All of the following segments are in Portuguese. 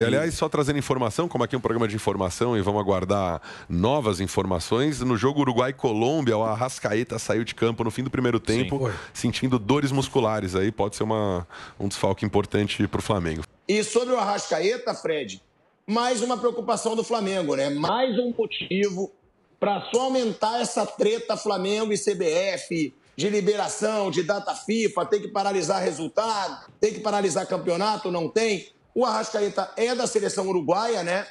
Aliás, só trazendo informação, como aqui é um programa de informação e vamos aguardar novas informações. No jogo Uruguai-Colômbia, o Arrascaeta saiu de campo no fim do primeiro tempo, Sim. sentindo dores musculares. Aí pode ser uma, um desfalque importante para o Flamengo. E sobre o Arrascaeta, Fred, mais uma preocupação do Flamengo, né? Mais um motivo para só aumentar essa treta Flamengo e CBF, de liberação, de data FIFA, tem que paralisar resultado, tem que paralisar campeonato, não tem. O Arrascaeta é da seleção uruguaia, né?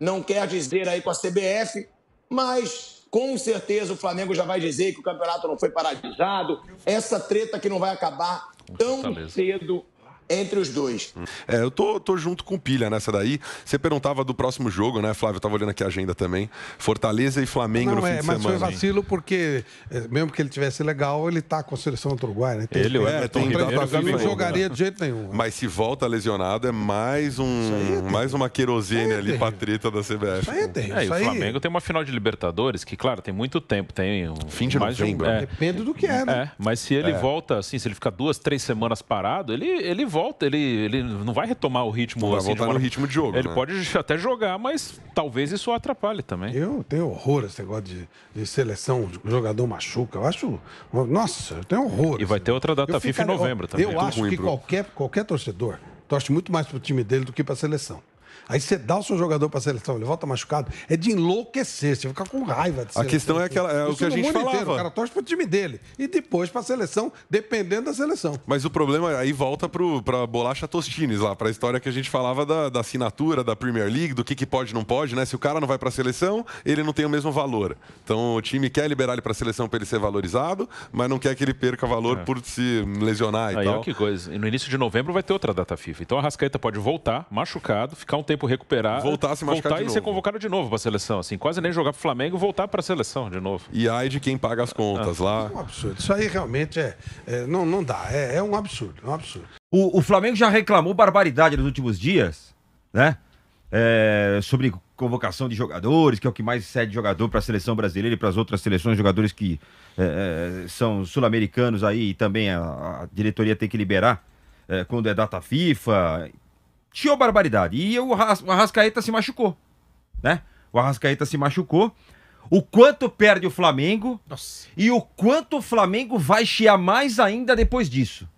Não quer dizer aí com a CBF, mas com certeza o Flamengo já vai dizer que o campeonato não foi paralisado. Essa treta que não vai acabar tão cedo entre os dois. É, eu tô, tô junto com pilha nessa daí. Você perguntava do próximo jogo, né, Flávio? Eu tava olhando aqui a agenda também. Fortaleza e Flamengo não, no é, fim de semana. Mas foi vacilo porque, é, mesmo que ele tivesse legal, ele tá com a seleção do Uruguai, né? É, tem tá ele é, é, tem, tem Ribeiro, não jogaria né? de jeito nenhum. Né? Mas se volta lesionado, é mais um é mais uma querosene é ali pra treta da CBF. Isso aí é terrível. É, o Flamengo tem uma final de Libertadores que, claro, tem muito tempo. Tem um, fim de mais novembro. Um, Depende do que é, né? mas se ele volta, assim, se ele fica duas, três semanas parado, ele, ele volta volta, ele, ele não vai retomar o ritmo. Não vai assim, voltar no ritmo de jogo. Ele né? pode até jogar, mas talvez isso atrapalhe também. Eu tenho horror esse negócio de, de seleção, de jogador machuca. Eu acho. Nossa, eu tenho horror. E vai assim. ter outra data FIFA em novembro também. Eu acho que qualquer, qualquer torcedor torce muito mais pro time dele do que para a seleção. Aí você dá o seu jogador para a seleção, ele volta machucado. É de enlouquecer, você fica com raiva de A questão é aquela, é o que a gente falava. Inteiro, o cara torce para o time dele e depois para a seleção, dependendo da seleção. Mas o problema aí volta para a bolacha Tostines lá, para a história que a gente falava da, da assinatura da Premier League, do que, que pode e não pode, né? Se o cara não vai para a seleção, ele não tem o mesmo valor. Então o time quer liberar ele para a seleção para ele ser valorizado, mas não quer que ele perca valor é. por se lesionar e aí tal. É que coisa. E no início de novembro vai ter outra data FIFA. Então a Rascaeta pode voltar machucado, ficar um tempo recuperar, voltar, se voltar e ser convocado de novo para a seleção, assim, quase nem jogar para o Flamengo, voltar para a seleção de novo. E aí de quem paga as contas ah, lá. É um absurdo. Isso aí realmente é, é não, não dá, é, é, um absurdo, é um absurdo. O, o, Flamengo já reclamou barbaridade nos últimos dias, né? É, sobre convocação de jogadores, que é o que mais cede jogador para a seleção brasileira e para as outras seleções, jogadores que é, é, são sul-americanos aí e também a, a, diretoria tem que liberar é, quando é data FIFA, Tio barbaridade. E o Arrascaeta se machucou, né? O Arrascaeta se machucou. O quanto perde o Flamengo Nossa. e o quanto o Flamengo vai chiar mais ainda depois disso.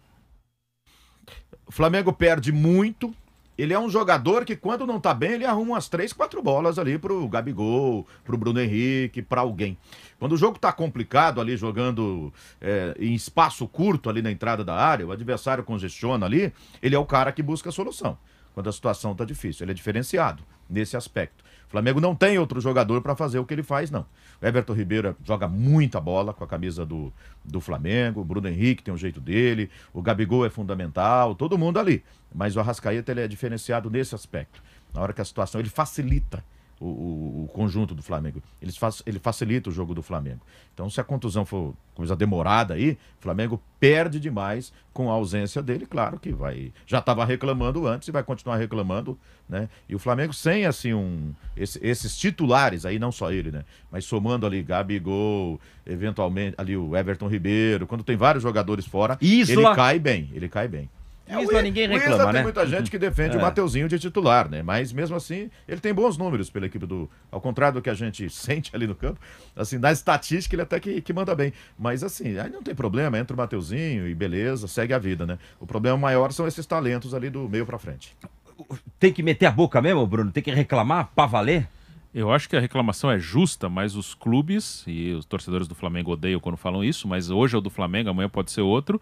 O Flamengo perde muito. Ele é um jogador que, quando não tá bem, ele arruma umas três, quatro bolas ali pro Gabigol, pro Bruno Henrique, pra alguém. Quando o jogo tá complicado ali, jogando é, em espaço curto ali na entrada da área, o adversário congestiona ali, ele é o cara que busca a solução quando a situação está difícil. Ele é diferenciado nesse aspecto. O Flamengo não tem outro jogador para fazer o que ele faz, não. O Everton Ribeiro joga muita bola com a camisa do, do Flamengo, o Bruno Henrique tem um jeito dele, o Gabigol é fundamental, todo mundo ali. Mas o Arrascaeta ele é diferenciado nesse aspecto. Na hora que a situação, ele facilita o, o, o conjunto do Flamengo. faz, ele facilita o jogo do Flamengo. Então, se a contusão for coisa demorada aí, o Flamengo perde demais com a ausência dele. Claro que vai. Já estava reclamando antes e vai continuar reclamando, né? E o Flamengo sem, assim, um, esse, esses titulares aí, não só ele, né? Mas somando ali Gabigol, eventualmente ali o Everton Ribeiro, quando tem vários jogadores fora, Isla. ele cai bem. Ele cai bem. É, Isla ninguém reclama, Isla tem né? muita gente que defende é. o Mateuzinho de titular, né? Mas mesmo assim, ele tem bons números pela equipe do. Ao contrário do que a gente sente ali no campo, assim, na estatística ele até que, que manda bem. Mas assim, aí não tem problema, entra o Mateuzinho e beleza, segue a vida, né? O problema maior são esses talentos ali do meio para frente. Tem que meter a boca mesmo, Bruno? Tem que reclamar pra valer? Eu acho que a reclamação é justa, mas os clubes, e os torcedores do Flamengo odeiam quando falam isso, mas hoje é o do Flamengo, amanhã pode ser outro.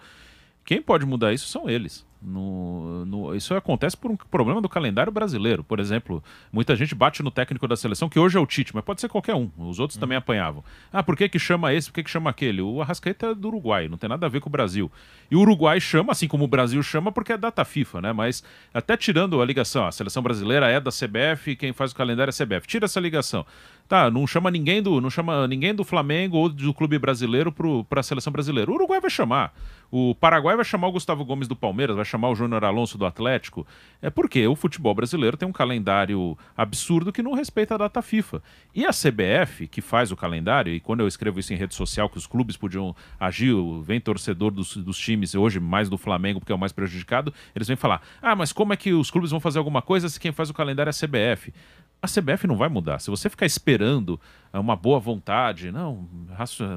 Quem pode mudar isso são eles. No, no, isso acontece por um problema do calendário brasileiro. Por exemplo, muita gente bate no técnico da seleção, que hoje é o Tite, mas pode ser qualquer um. Os outros uhum. também apanhavam. Ah, por que, que chama esse? Por que, que chama aquele? O Arrascaeta é do Uruguai, não tem nada a ver com o Brasil. E o Uruguai chama, assim como o Brasil chama, porque é data FIFA, né? Mas até tirando a ligação, a seleção brasileira é da CBF, quem faz o calendário é a CBF. Tira essa ligação. Tá, não chama ninguém do, não chama ninguém do Flamengo ou do clube brasileiro para a seleção brasileira. O Uruguai vai chamar. O Paraguai vai chamar o Gustavo Gomes do Palmeiras, vai chamar o Júnior Alonso do Atlético, é porque o futebol brasileiro tem um calendário absurdo que não respeita a data FIFA. E a CBF, que faz o calendário, e quando eu escrevo isso em rede social, que os clubes podiam agir, vem torcedor dos, dos times, hoje mais do Flamengo, porque é o mais prejudicado, eles vêm falar: ah, mas como é que os clubes vão fazer alguma coisa se quem faz o calendário é a CBF? a CBF não vai mudar. Se você ficar esperando é, uma boa vontade, não,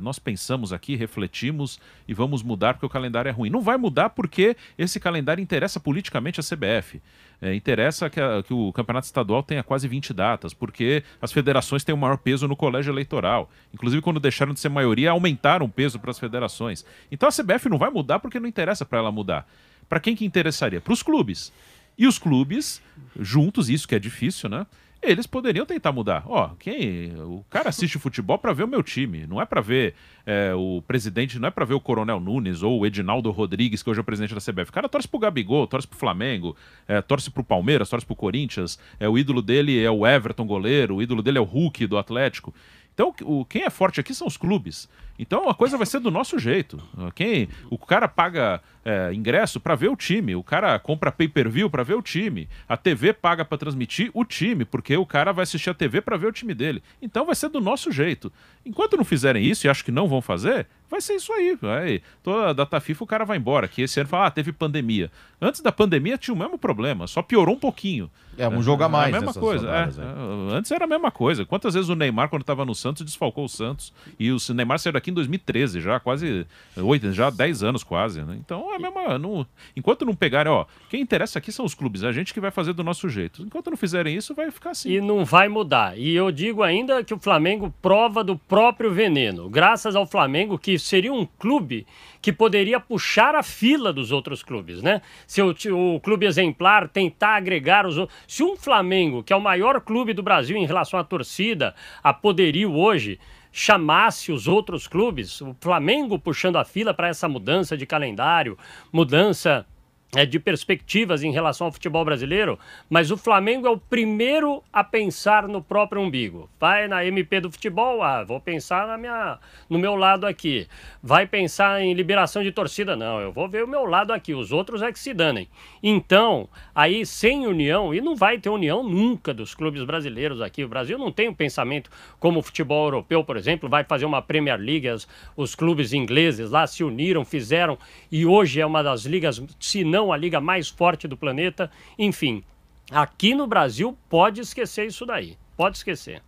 nós pensamos aqui, refletimos e vamos mudar porque o calendário é ruim. Não vai mudar porque esse calendário interessa politicamente a CBF. É, interessa que, a, que, o campeonato estadual tenha quase 20 datas, porque as federações têm o um maior peso no colégio eleitoral. Inclusive, quando deixaram de ser maioria, aumentaram o peso para as federações. Então a CBF não vai mudar porque não interessa para ela mudar. Para quem que interessaria? Para os clubes. E os clubes, juntos, isso que é difícil, né? eles poderiam tentar mudar. Ó, oh, quem o cara assiste futebol para ver o meu time, não é para ver é, o presidente, não é para ver o Coronel Nunes ou o Edinaldo Rodrigues, que hoje é o presidente da CBF. O cara torce pro Gabigol, torce pro Flamengo, é, torce pro Palmeiras, torce pro Corinthians. É, o ídolo dele é o Everton goleiro, o ídolo dele é o Hulk do Atlético. Então, o, quem é forte aqui são os clubes. Então a coisa vai ser do nosso jeito. Quem, o cara paga é, ingresso para ver o time, o cara compra pay-per-view para ver o time, a TV paga para transmitir o time, porque o cara vai assistir a TV para ver o time dele. Então vai ser do nosso jeito. Enquanto não fizerem isso, e acho que não vão fazer, vai ser isso aí. Vai. Toda a data FIFA o cara vai embora, que esse ano fala, ah, teve pandemia. Antes da pandemia tinha o mesmo problema, só piorou um pouquinho. É, um jogo a mais. É, é a mesma coisa. É, é. Antes era a mesma coisa. Quantas vezes o Neymar, quando estava no Santos, desfalcou o Santos, e o Neymar saiu daqui aqui em 2013 já, quase 8, eh, já 10 anos quase, né? Então é mesmo, não, enquanto não pegarem, ó, quem interessa aqui são os clubes, a gente que vai fazer do nosso jeito. Enquanto não fizerem isso, vai ficar assim. E não vai mudar. E eu digo ainda que o Flamengo prova do próprio veneno. Graças ao Flamengo, que seria um clube que poderia puxar a fila dos outros clubes, né? Se o, o clube exemplar tentar agregar os outros. Se um Flamengo, que é o maior clube do Brasil em relação à torcida, a poderio hoje, chamasse os outros clubes, o Flamengo puxando a fila para essa mudança de calendário, mudança é, de perspectivas em relação ao futebol brasileiro, mas o Flamengo é o primeiro a pensar no próprio umbigo. Vai na MP do futebol, ah, vou pensar na minha, no meu lado aqui. Vai pensar em liberação de torcida, não, eu vou ver o meu lado aqui, os outros é que se danem. Então, aí sem união, e não vai ter união nunca dos clubes brasileiros aqui. O Brasil não tem o um pensamento como o futebol europeu, por exemplo, vai fazer uma Premier League, os clubes ingleses lá se uniram, fizeram, e hoje é uma das ligas, se não Federação, a liga mais forte do planeta. Enfim, aqui no Brasil pode esquecer isso daí. Pode esquecer.